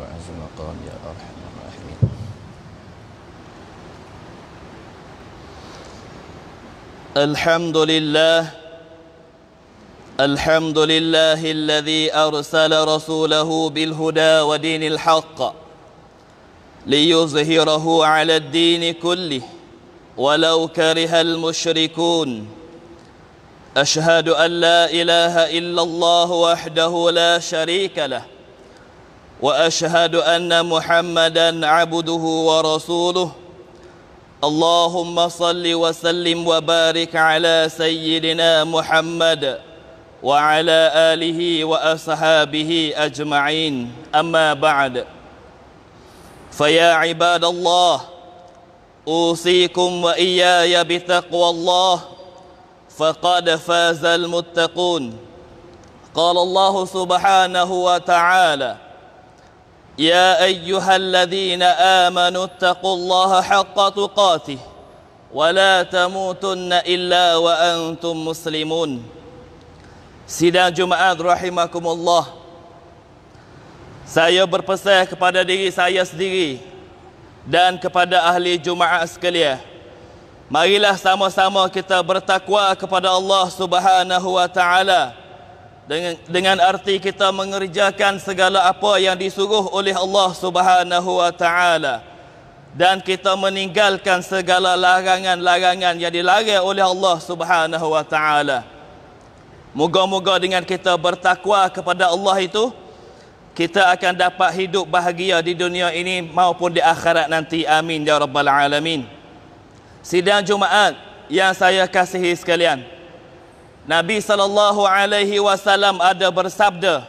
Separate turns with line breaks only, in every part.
وعز مقام يا أرحم الراحمين الحمد لله الحمد لله الذي أرسل رسوله بالهدى ودين الحق ليظهره على الدين كله ولو كره المشركون أشهد أن لا إله إلا الله وحده لا شريك له واشهد ان محمدا عبده ورسوله اللهم صل وسلم وبارك على سيدنا محمد وعلى اله واصحابه اجمعين اما بعد فيا عباد الله اوصيكم واياي بتقوى الله فقد فاز المتقون قال الله سبحانه وتعالى يا أيها الذين آمنوا اتقوا الله حق تقاته ولا تموتن إلا وأنتم مسلمون Sidang Jumaat Rahimakumullah Saya berpesan kepada diri saya sendiri Dan kepada ahli Jumaat sekalian Marilah sama-sama kita bertakwa kepada Allah Subhanahu Wa Taala dengan dengan arti kita mengerjakan segala apa yang disuruh oleh Allah Subhanahu wa taala dan kita meninggalkan segala larangan-larangan yang dilarang oleh Allah Subhanahu wa taala moga-moga dengan kita bertakwa kepada Allah itu kita akan dapat hidup bahagia di dunia ini maupun di akhirat nanti amin ya rabbal alamin sidang jumaat yang saya kasihi sekalian Nabi sallallahu alaihi wasallam ada bersabda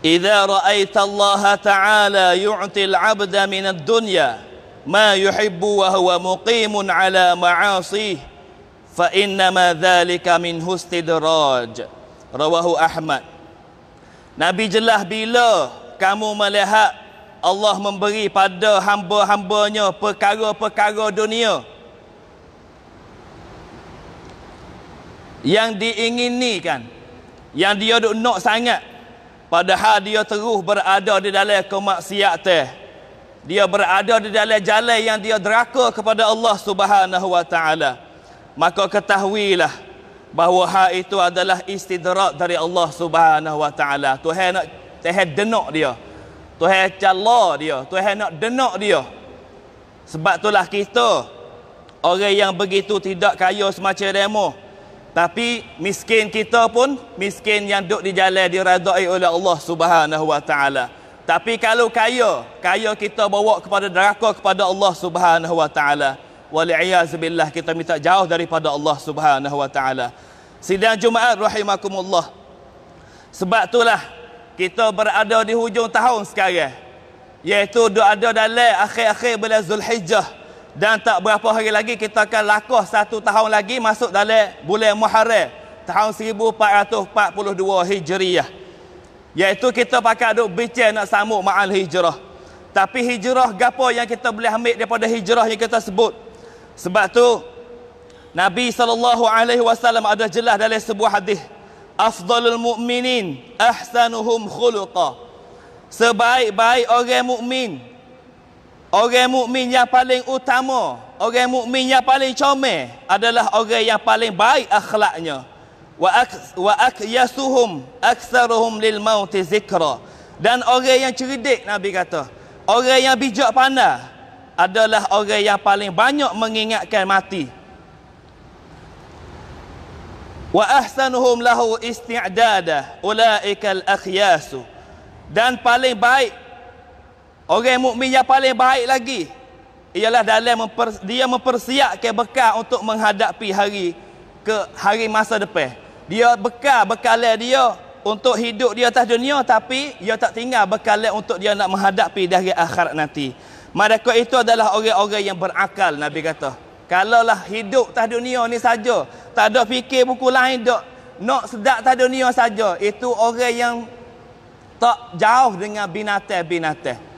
Idza ra'aita Allah ta'ala yu'ti al-'abda min ad-dunya ma yuhibbu wa huwa muqimun 'ala ma'asih fa inna ma dhalika min hustidraj rawahu Ahmad Nabi jelah bila kamu melihat Allah memberi pada hamba-hambanya perkara-perkara dunia yang diinginkan yang dia duk nak sangat padahal dia terus berada di dalam kemaksiatan dia berada di dalam jalan yang dia deraka kepada Allah Subhanahu wa taala maka ketahuilah bahawa hal itu adalah istidrak dari Allah Subhanahu wa taala Tuhan nak Tuhan denok dia Tuhan cala dia Tuhan nak denok dia sebab itulah kita orang yang begitu tidak kaya semacam demo tapi miskin kita pun miskin yang duduk di jalan diradai oleh Allah Subhanahu Wa Taala. Tapi kalau kaya, kaya kita bawa kepada neraka kepada Allah Subhanahu Wa Taala. Wal iaz billah kita minta jauh daripada Allah Subhanahu Wa Taala. Sidang Jumaat rahimakumullah. Sebab itulah kita berada di hujung tahun sekarang. Iaitu ada dalam akhir-akhir bulan Zulhijjah. Dan tak berapa hari lagi kita akan lakuh satu tahun lagi masuk dalam bulan Muharrem tahun 1442 Hijriah. Iaitu kita pakai duk bincang nak sambut ma'al hijrah. Tapi hijrah gapo yang kita boleh ambil daripada hijrah yang kita sebut? Sebab tu Nabi saw ada jelas dalam sebuah hadis, afdhalul mu'minin ahsanuhum khuluqa. Sebaik-baik orang mukmin Orang mukmin yang paling utama, orang mukmin yang paling comel adalah orang yang paling baik akhlaknya. Wa wa akyasuhum aktsaruhum lil maut zikra. Dan orang yang cerdik Nabi kata, orang yang bijak pandai adalah orang yang paling banyak mengingatkan mati. Wa ahsanuhum lahu isti'dada ulaika al akhyasu. Dan paling baik Orang mukmin yang paling baik lagi ialah dalam memper, dia mempersiapkan bekal untuk menghadapi hari ke hari masa depan. Dia bekal bekalan dia untuk hidup dia atas dunia tapi dia tak tinggal bekalan untuk dia nak menghadapi hari akhirat nanti. Mereka itu adalah orang-orang yang berakal Nabi kata. Kalaulah hidup atas dunia ni saja, tak ada fikir buku lain dok, nak sedap atas dunia saja, itu orang yang tak jauh dengan binatang-binatang.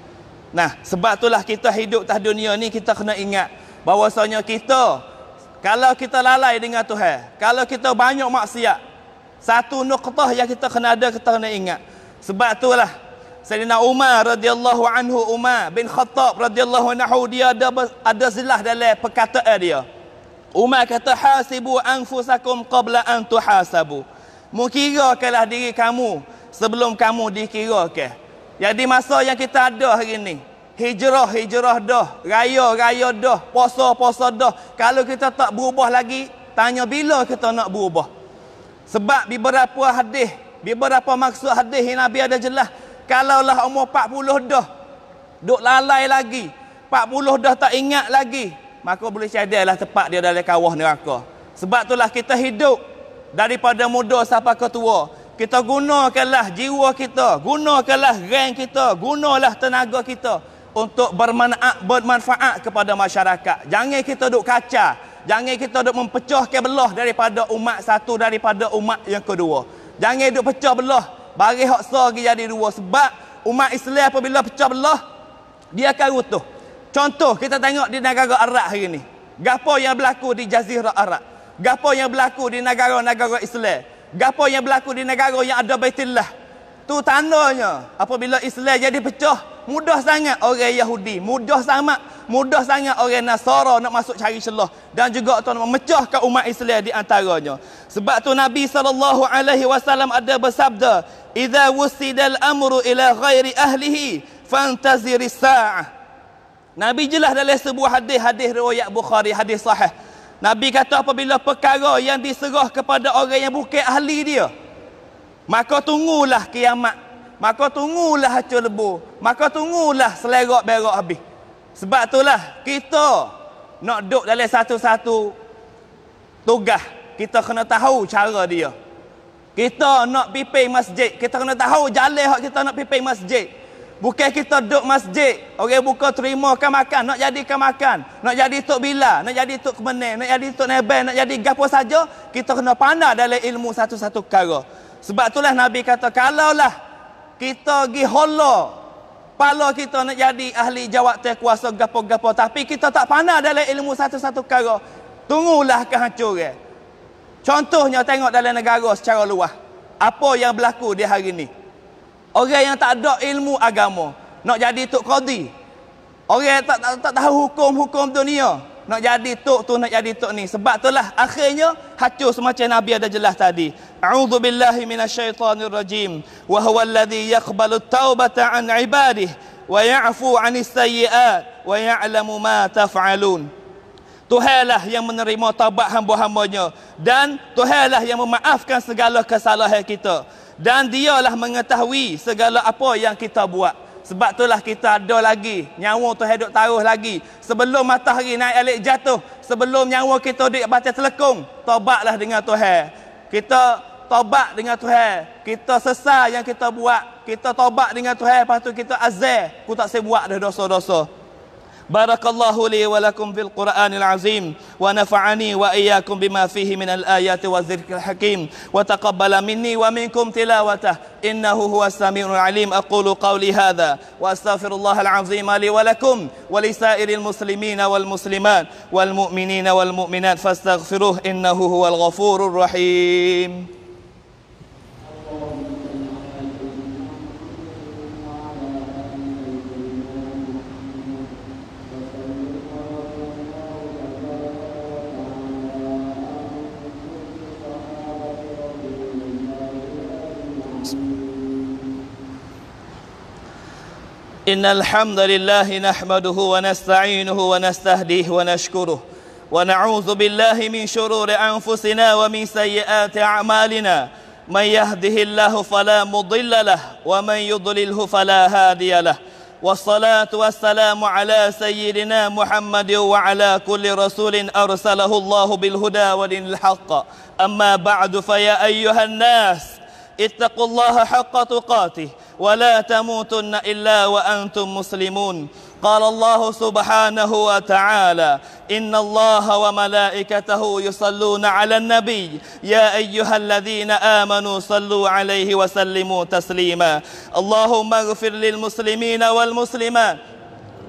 Nah, sebab itulah kita hidup atas dunia ni kita kena ingat bahwasanya kita kalau kita lalai dengan Tuhan, kalau kita banyak maksiat, satu nuqtah yang kita kena ada kita kena ingat. Sebab itulah Sayyidina Umar radhiyallahu anhu Umar bin Khattab radhiyallahu anhu dia ada ada zilah dalam perkataan dia. Umar kata hasibu anfusakum qabla an tuhasabu. Mukirakanlah diri kamu sebelum kamu dikirakan. Jadi masa yang kita ada hari ni. Hijrah, hijrah dah. Raya, raya dah. Puasa, puasa dah. Kalau kita tak berubah lagi, tanya bila kita nak berubah. Sebab beberapa hadis, beberapa maksud hadis yang Nabi ada jelas. Kalaulah umur 40 dah, duk lalai lagi. 40 dah tak ingat lagi. Maka boleh lah tempat dia dari kawah neraka. Sebab itulah kita hidup daripada muda sampai ke tua kita gunakanlah jiwa kita, gunakanlah geng kita, gunalah tenaga kita untuk bermanfaat, bermanfaat kepada masyarakat. Jangan kita duk kaca, jangan kita duk mempecah ke belah daripada umat satu daripada umat yang kedua. Jangan duk pecah belah, bagi hak sah lagi jadi dua sebab umat Islam apabila pecah belah dia akan runtuh. Contoh kita tengok di negara Arab hari ini. Gapo yang berlaku di Jazirah Arab? Gapo yang berlaku di negara-negara Islam? Gapo yang berlaku di negara yang ada Baitullah? Tu tandanya apabila Islam jadi pecah, mudah sangat orang Yahudi, mudah sangat mudah sangat orang Nasara nak masuk cari celah dan juga tuan memecahkan umat Islam di antaranya. Sebab tu Nabi sallallahu alaihi wasallam ada bersabda, "Idza wusidal amru ila ghairi ahlihi fantaziris sa'ah." Nabi jelas dalam sebuah hadis hadis riwayat Bukhari hadis sahih Nabi kata apabila perkara yang diserah kepada orang yang bukan ahli dia. Maka tunggulah kiamat. Maka tunggulah hacu lebu. Maka tunggulah selerok berok habis. Sebab itulah kita nak duduk dalam satu-satu tugas. Kita kena tahu cara dia. Kita nak pipi masjid. Kita kena tahu jalan yang kita nak pipi masjid. Bukan kita duduk masjid. Orang buka terima kan makan. Nak jadikan makan. Nak jadi Tok Bila. Nak jadi Tok Kemenek. Nak jadi Tok Neben. Nak jadi gapo saja. Kita kena pandai dalam ilmu satu-satu perkara. Sebab itulah Nabi kata. Kalaulah kita pergi holo. Pala kita nak jadi ahli jawab terkuasa gapo-gapo. Tapi kita tak pandai dalam ilmu satu-satu perkara. Tunggulah kehancuran. Contohnya tengok dalam negara secara luas. Apa yang berlaku di hari ini. Orang yang tak ada ilmu agama nak jadi tok qadi. Orang yang tak, tak tak tahu hukum-hukum dunia nak jadi tok tu nak jadi tok ni. Sebab itulah akhirnya hancur semacam Nabi ada jelas tadi. A'udzu billahi minasyaitonir rajim. Wa huwa allazi yaqbalu taubata an ibadihi wa ya'fu 'anis sayyi'at wa ya'lamu ma taf'alun. Tuhailah yang menerima taubat hamba-hambanya dan Tuhailah yang memaafkan segala kesalahan kita dan dialah mengetahui segala apa yang kita buat sebab itulah kita ada lagi nyawa tu hidup taruh lagi sebelum matahari naik alik jatuh sebelum nyawa kita di batas selekung tobatlah dengan Tuhan kita tobat dengan Tuhan kita sesal yang kita buat kita tobat dengan Tuhan lepas tu kita azal aku tak sebuat dah dosa-dosa بارك الله لي ولكم في القرآن العظيم ونفعني وإياكم بما فيه من الآيات والذكر الحكيم وتقبل مني ومنكم تلاوته إنه هو السميع العليم أقول قولي هذا وأستغفر الله العظيم لي ولكم ولسائر المسلمين والمسلمات والمؤمنين والمؤمنات فاستغفروه إنه هو الغفور الرحيم إن الحمد لله نحمده ونستعينه ونستهديه ونشكره ونعوذ بالله من شرور أنفسنا ومن سيئات أعمالنا من يهده الله فلا مضل له ومن يضلله فلا هادي له والصلاة والسلام على سيدنا محمد وعلى كل رسول أرسله الله بالهدى ودين الحق أما بعد فيا أيها الناس اتقوا الله حق تقاته ولا تموتن إلا وأنتم مسلمون قال الله سبحانه وتعالى إن الله وملائكته يصلون على النبي يا أيها الذين آمنوا صلوا عليه وسلموا تسليما اللهم اغفر للمسلمين والمسلمات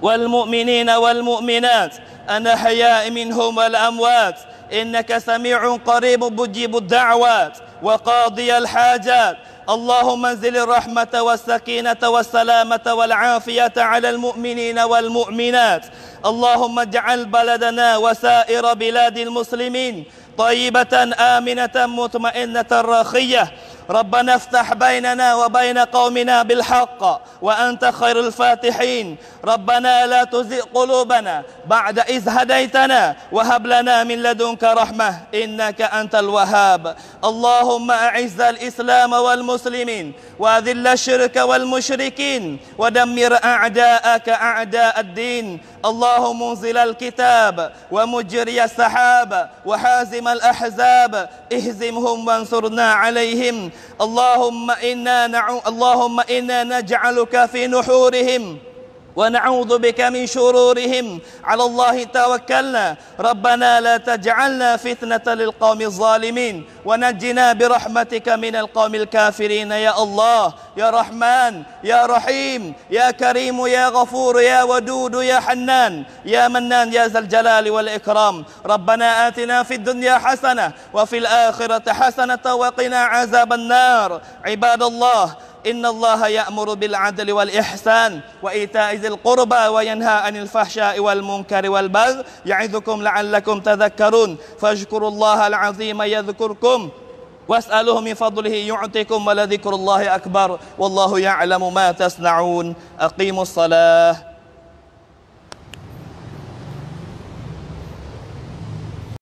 والمؤمنين والمؤمنات الأحياء منهم والأموات إنك سميع قريب مجيب الدعوات وقاضي الحاجات اللهم انزل الرحمة والسكينة والسلامة والعافية على المؤمنين والمؤمنات اللهم اجعل بلدنا وسائر بلاد المسلمين طيبة آمنة مطمئنة رخية ربنا افتح بيننا وبين قومنا بالحق وأنت خير الفاتحين ربنا لا تزئ قلوبنا بعد إذ هديتنا وهب لنا من لدنك رحمة إنك أنت الوهاب اللهم أعز الإسلام والمسلمين وأذل الشرك والمشركين ودمر أعداءك أعداء الدين اللهم انزل الكتاب ومجري السحاب وحازم الأحزاب اهزمهم وانصرنا عليهم اللهم إنا, نعو اللهم إنا نجعلك في نحورهم ونعوذ بك من شرورهم على الله توكلنا ربنا لا تجعلنا فتنة للقوم الظالمين ونجنا برحمتك من القوم الكافرين يا الله يا رحمن يا رحيم يا كريم يا غفور يا ودود يا حنان يا منان يا ذا الجلال والإكرام ربنا آتنا في الدنيا حسنة وفي الآخرة حسنة وقنا عذاب النار عباد الله إن الله يأمر بالعدل والإحسان وإيتاء ذي القربى وينهى عن الفحشاء والمنكر والبغي يعظكم لعلكم تذكرون فاشكروا الله العظيم يذكركم واسألوه من فضله يعطيكم ولذكر الله أكبر والله يعلم ما تصنعون أقيموا الصلاة